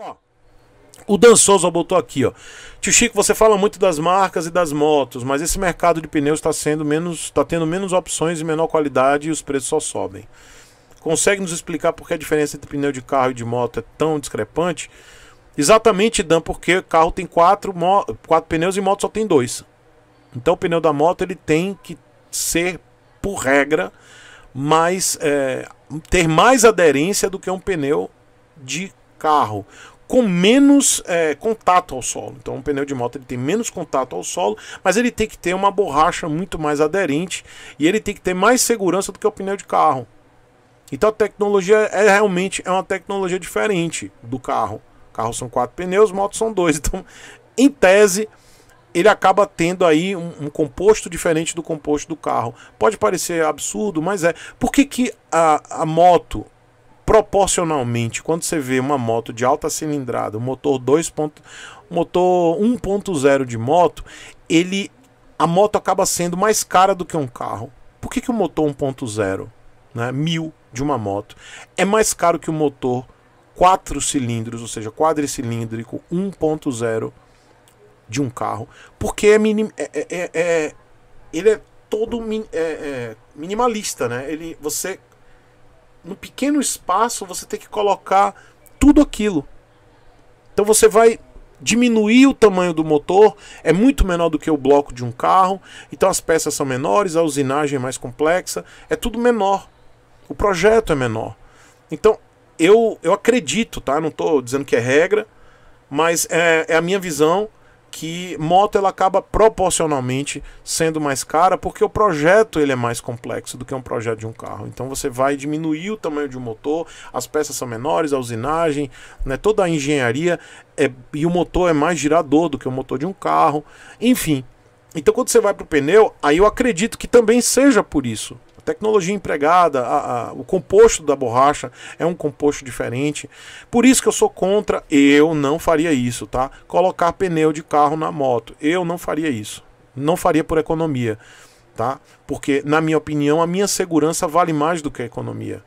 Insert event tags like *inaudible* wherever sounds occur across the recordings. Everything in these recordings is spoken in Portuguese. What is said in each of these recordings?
Ó, o Dan Souza botou aqui, ó. Tio Chico, você fala muito das marcas e das motos, mas esse mercado de pneus está sendo menos, está tendo menos opções e menor qualidade e os preços só sobem. Consegue nos explicar por que a diferença entre pneu de carro e de moto é tão discrepante? Exatamente, Dan, porque carro tem quatro, quatro pneus e moto só tem dois. Então o pneu da moto ele tem que ser, por regra, mais é, ter mais aderência do que um pneu de carro com menos é, contato ao solo. Então, um pneu de moto ele tem menos contato ao solo, mas ele tem que ter uma borracha muito mais aderente e ele tem que ter mais segurança do que o pneu de carro. Então, a tecnologia é realmente é uma tecnologia diferente do carro. Carros são quatro pneus, motos são dois. *laughs* Então, em tese, ele acaba tendo aí um, um, composto diferente do composto do carro. Pode parecer absurdo, mas é. Por que, que a, a moto proporcionalmente, quando você vê uma moto de alta cilindrada, um motor 2. motor 1.0 de moto, ele a moto acaba sendo mais cara do que um carro. Por que, que o motor 1.0, né, mil de uma moto, é mais caro que o motor 4 cilindros, ou seja, quadricilíndrico 1.0 de um carro? Porque é, minim, é, é, é, é ele é todo min, é, é, minimalista, né? Ele, você no pequeno espaço, você tem que colocar tudo aquilo. Então você vai diminuir o tamanho do motor, é muito menor do que o bloco de um carro, então as peças são menores, a usinagem é mais complexa, é tudo menor. O projeto é menor. Então, eu, eu acredito, tá? Não estou dizendo que é regra, mas é, é a minha visão que moto ela acaba proporcionalmente sendo mais cara porque o projeto ele é mais complexo do que um projeto de um carro. Então você vai diminuir o tamanho de um motor, as peças são menores, a usinagem, né, toda a engenharia é, e o motor é mais girador do que o motor de um carro, enfim. Então quando você vai para o pneu, aí eu acredito que também seja por isso, tecnologia empregada, a, a, o composto da borracha é um composto diferente. Por isso que eu sou contra, eu não faria isso, tá? Colocar pneu de carro na moto, eu não faria isso. Não faria por economia, tá? Porque, na minha opinião, a minha segurança vale mais do que a economia.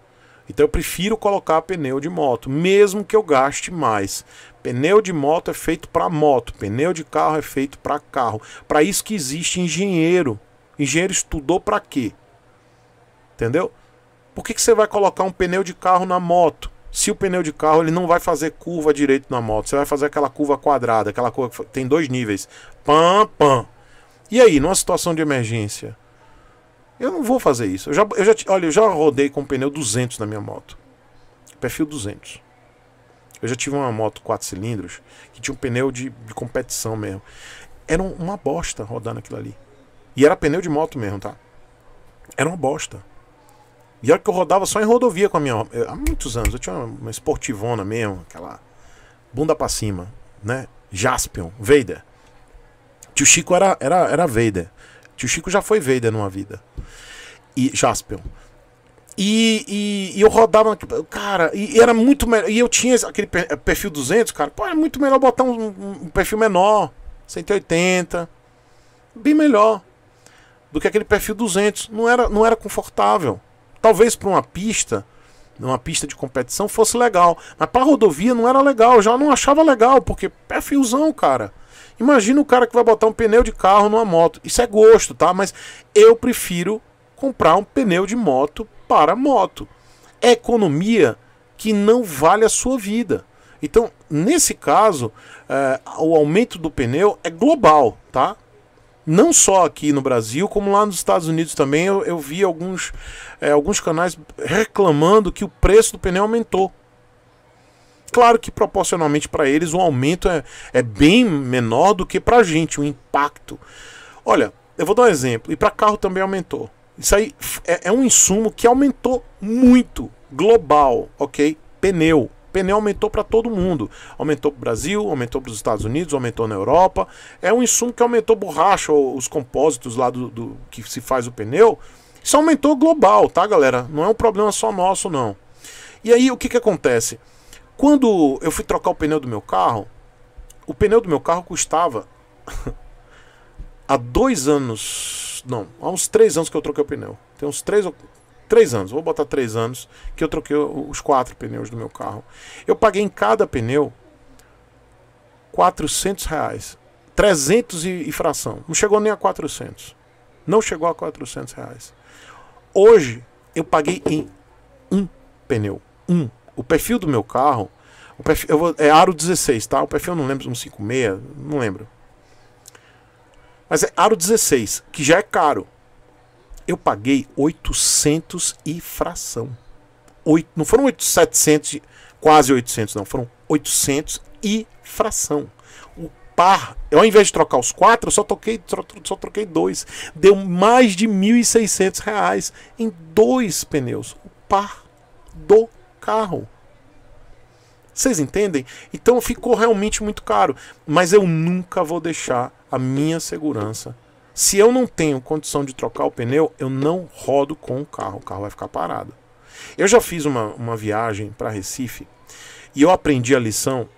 Então eu prefiro colocar pneu de moto, mesmo que eu gaste mais. Pneu de moto é feito para moto, pneu de carro é feito para carro. Para isso que existe engenheiro. Engenheiro estudou para quê? Entendeu? Por que, que você vai colocar um pneu de carro na moto? Se o pneu de carro ele não vai fazer curva direito na moto, você vai fazer aquela curva quadrada, aquela curva que tem dois níveis. Pam, pam. E aí, numa situação de emergência? Eu não vou fazer isso. Eu já, eu já, olha, eu já rodei com um pneu 200 na minha moto. Perfil 200. Eu já tive uma moto 4 cilindros que tinha um pneu de, de competição mesmo. Era uma bosta rodando aquilo ali. E era pneu de moto mesmo, tá? Era uma bosta. E olha que eu rodava só em rodovia com a minha. Eh, há muitos anos. Eu tinha uma, esportivona mesmo, aquela bunda pra cima, né? Jaspion, Vader. Tio Chico era, era, era Vader. Tio Chico já foi Vader numa vida. E Jaspion. E, e, e eu rodava. Tipo, cara, e era muito melhor. E eu tinha aquele eh, perfil 200, cara. Pô, é muito melhor botar um, um perfil menor. 180. Bem melhor. Do que aquele perfil 200. Não era, não era confortável. Talvez para uma pista, numa pista de competição, fosse legal. Mas para rodovia não era legal, já não achava legal, porque é fiozão, cara. Imagina o cara que vai botar um pneu de carro numa moto. Isso é gosto, tá? Mas eu prefiro comprar um pneu de moto para moto. É economia que não vale a sua vida. Então, nesse caso, é, o aumento do pneu é global, tá? não só aqui no Brasil, como lá nos Estados Unidos também, eu, eu vi alguns, é, alguns canais reclamando que o preço do pneu aumentou. Claro que proporcionalmente para eles o aumento é, é bem menor do que para a gente, o impacto. Olha, eu vou dar um exemplo, e para carro também aumentou. Isso aí é, é um insumo que aumentou muito, global, ok? Pneu pneu aumentou para todo mundo. Aumentou para o Brasil, aumentou para os Estados Unidos, aumentou na Europa. É um insumo que aumentou borracha, os compósitos lá do, do que se faz o pneu. Isso aumentou global, tá, galera? Não é um problema só nosso, não. E aí, o que, que acontece? Quando eu fui trocar o pneu do meu carro, o pneu do meu carro custava *laughs* há dois anos. Não, há uns três anos que eu troquei o pneu. Tem uns três ou três anos, vou botar três anos, que eu troquei os quatro pneus do meu carro. Eu paguei em cada pneu 400 reais, 300 e, e fração, não chegou nem a 400, não chegou a 400 reais. Hoje eu paguei em um pneu, um. O perfil do meu carro, o perfil, eu vou, é aro 16, tá? O perfil eu não lembro, é um 56, não lembro. Mas é aro 16, que já é caro. Eu paguei 800 e fração. Oito, não foram 8, 700, quase 800 não, foram 800 e fração. O par, eu, ao invés de trocar os quatro, eu só, toquei, só, só troquei dois. Deu mais de 1.600 reais em dois pneus. O par do carro. Vocês entendem? Então ficou realmente muito caro. Mas eu nunca vou deixar a minha segurança se eu não tenho condição de trocar o pneu, eu não rodo com o carro, o carro vai ficar parado. Eu já fiz uma, uma viagem para Recife e eu aprendi a lição.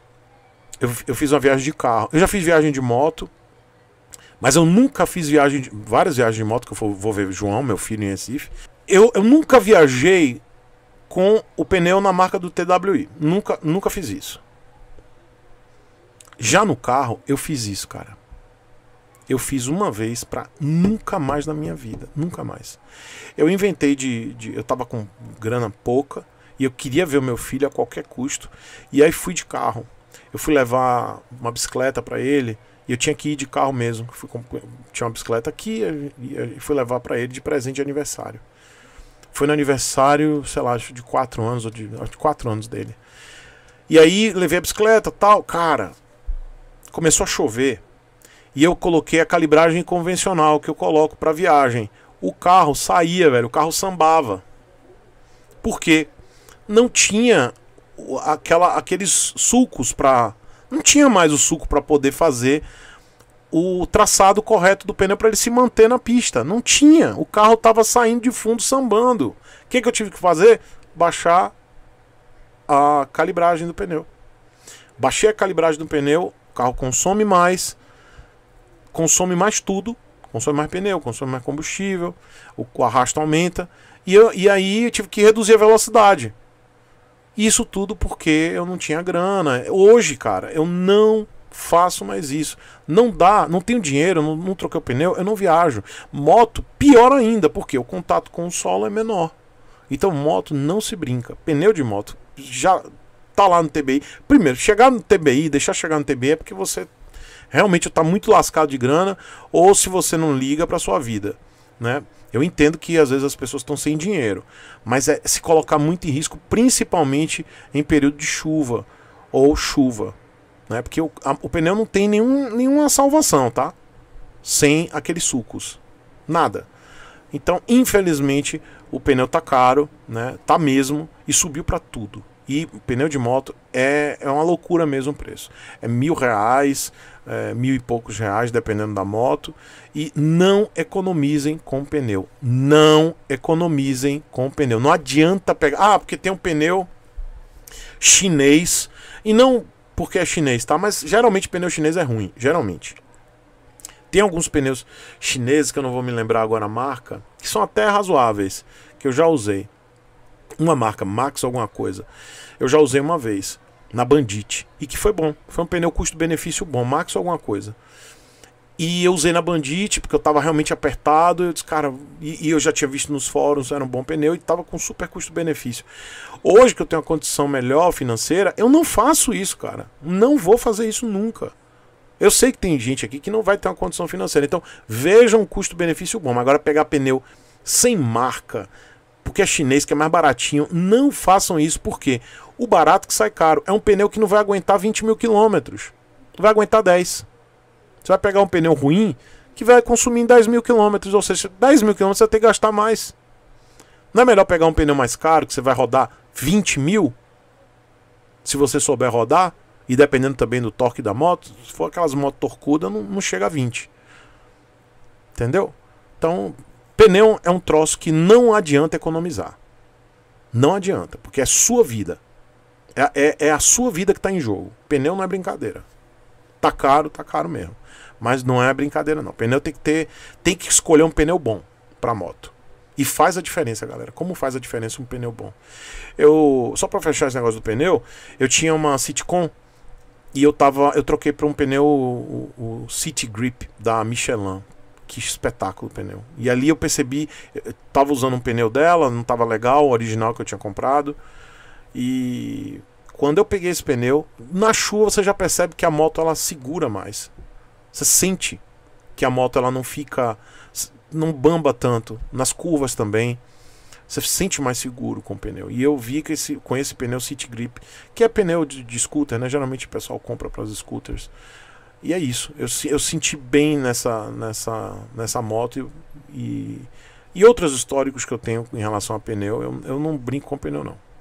Eu, eu fiz uma viagem de carro, eu já fiz viagem de moto, mas eu nunca fiz viagem, de, várias viagens de moto, que eu vou, vou ver João, meu filho, em Recife. Eu, eu nunca viajei com o pneu na marca do TWI, nunca, nunca fiz isso. Já no carro, eu fiz isso, cara. Eu fiz uma vez para nunca mais na minha vida, nunca mais. Eu inventei de, de, eu tava com grana pouca e eu queria ver o meu filho a qualquer custo. E aí fui de carro. Eu fui levar uma bicicleta para ele e eu tinha que ir de carro mesmo. Fui, tinha uma bicicleta aqui e fui levar para ele de presente de aniversário. Foi no aniversário, sei lá, acho de 4 anos ou de 4 anos dele. E aí levei a bicicleta, tal, cara. Começou a chover e eu coloquei a calibragem convencional que eu coloco para viagem. O carro saía, velho, o carro sambava. Por quê? Não tinha aquela, aqueles sulcos para não tinha mais o suco para poder fazer o traçado correto do pneu para ele se manter na pista. Não tinha. O carro estava saindo de fundo sambando. O que, que eu tive que fazer? Baixar a calibragem do pneu. Baixei a calibragem do pneu, o carro consome mais, consome mais tudo, consome mais pneu, consome mais combustível, o arrasto aumenta. E, eu, e aí eu tive que reduzir a velocidade. Isso tudo porque eu não tinha grana. Hoje, cara, eu não faço mais isso. Não dá, não tenho dinheiro, não, não troquei o pneu, eu não viajo. Moto, pior ainda, porque o contato com o solo é menor. Então, moto não se brinca. Pneu de moto já tá lá no TBI. Primeiro, chegar no TBI, deixar chegar no TBI é porque você realmente está muito lascado de grana, ou se você não liga para sua vida. Né? Eu entendo que às vezes as pessoas estão sem dinheiro, mas é se colocar muito em risco, principalmente em período de chuva ou chuva. Né? Porque o, a, o pneu não tem nenhum, nenhuma salvação, tá? Sem aqueles sucos. Nada. Então, infelizmente, o pneu tá caro, né? Tá mesmo e subiu para tudo. E pneu de moto é, é uma loucura mesmo o preço. É mil reais, é, mil e poucos reais, dependendo da moto. E não economizem com pneu. Não economizem com pneu. Não adianta pegar. Ah, porque tem um pneu chinês. E não porque é chinês, tá? Mas geralmente pneu chinês é ruim. Geralmente. Tem alguns pneus chineses que eu não vou me lembrar agora a marca, que são até razoáveis, que eu já usei. Uma marca, Max alguma coisa. Eu já usei uma vez, na Bandit. E que foi bom. Foi um pneu custo-benefício bom, Max alguma coisa. E eu usei na Bandit, porque eu tava realmente apertado. Eu disse, cara, e, e, eu já tinha visto nos fóruns, era um bom pneu e tava com super custo-benefício. Hoje que eu tenho uma condição melhor financeira, eu não faço isso, cara. Não vou fazer isso nunca. Eu sei que tem gente aqui que não vai ter uma condição financeira. Então, vejam um custo-benefício bom. Agora, pegar pneu sem marca, porque é chinês, que é mais baratinho. Não façam isso, porque o barato que sai caro é um pneu que não vai aguentar 20 mil quilômetros. Vai aguentar 10. Você vai pegar um pneu ruim que vai consumir 10 mil quilômetros, ou seja, 10 mil quilômetros você vai ter que gastar mais. Não é melhor pegar um pneu mais caro que você vai rodar 20 mil? Se você souber rodar, e dependendo também do torque da moto, se for aquelas motos torcudas, não, não chega a 20. Entendeu? Então, Pneu é um troço que não adianta economizar. Não adianta, porque é sua vida. É, é, é a sua vida que está em jogo. Pneu não é brincadeira. Tá caro, tá caro mesmo. Mas não é brincadeira, não. Pneu tem que ter. Tem que escolher um pneu bom pra moto. E faz a diferença, galera. Como faz a diferença um pneu bom? Eu. Só pra fechar esse negócio do pneu, eu tinha uma Citicon e eu tava. Eu troquei pra um pneu. O, o City Grip da Michelin, que espetáculo o pneu. E ali eu percebi, eu eh, tava usando um pneu dela, não tava legal, o original que eu tinha comprado. E quando eu peguei esse pneu, na chuva você já percebe que a moto ela segura mais. Você sente que a moto ela não fica não bamba tanto nas curvas também. Você se sente mais seguro com o pneu. E eu vi que esse, com esse pneu City Grip, que é pneu de, de scooter, né? Geralmente o pessoal compra para os scooters. E é isso. Eu, eu senti bem nessa, nessa, nessa moto e, e, outros históricos que eu tenho em relação a pneu. Eu, eu não brinco com pneu, não.